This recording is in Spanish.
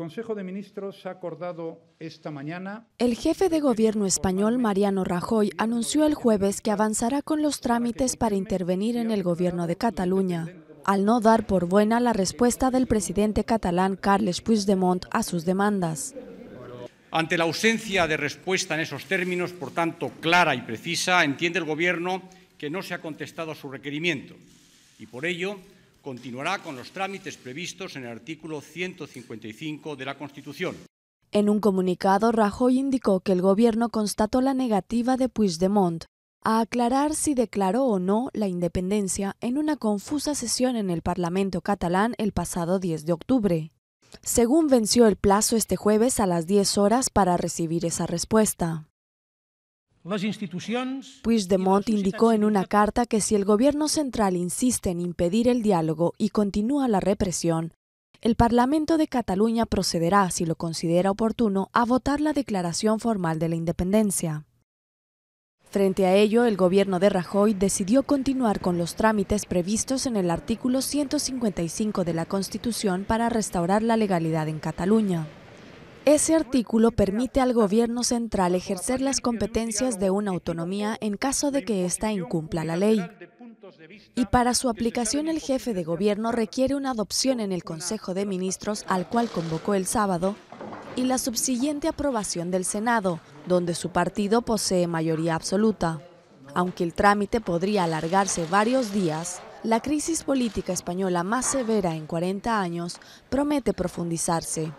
Consejo de Ministros ha acordado esta mañana. El jefe de gobierno español, Mariano Rajoy, anunció el jueves que avanzará con los trámites para intervenir en el gobierno de Cataluña. Al no dar por buena la respuesta del presidente catalán Carles Puigdemont a sus demandas. Ante la ausencia de respuesta en esos términos, por tanto clara y precisa, entiende el Gobierno que no se ha contestado a su requerimiento y por ello continuará con los trámites previstos en el artículo 155 de la Constitución. En un comunicado, Rajoy indicó que el gobierno constató la negativa de Puigdemont a aclarar si declaró o no la independencia en una confusa sesión en el Parlamento catalán el pasado 10 de octubre. Según venció el plazo este jueves a las 10 horas para recibir esa respuesta. Puigdemont indicó en una carta que si el gobierno central insiste en impedir el diálogo y continúa la represión, el Parlamento de Cataluña procederá, si lo considera oportuno, a votar la declaración formal de la independencia. Frente a ello, el gobierno de Rajoy decidió continuar con los trámites previstos en el artículo 155 de la Constitución para restaurar la legalidad en Cataluña. Ese artículo permite al gobierno central ejercer las competencias de una autonomía en caso de que ésta incumpla la ley. Y para su aplicación el jefe de gobierno requiere una adopción en el Consejo de Ministros al cual convocó el sábado y la subsiguiente aprobación del Senado, donde su partido posee mayoría absoluta. Aunque el trámite podría alargarse varios días, la crisis política española más severa en 40 años promete profundizarse.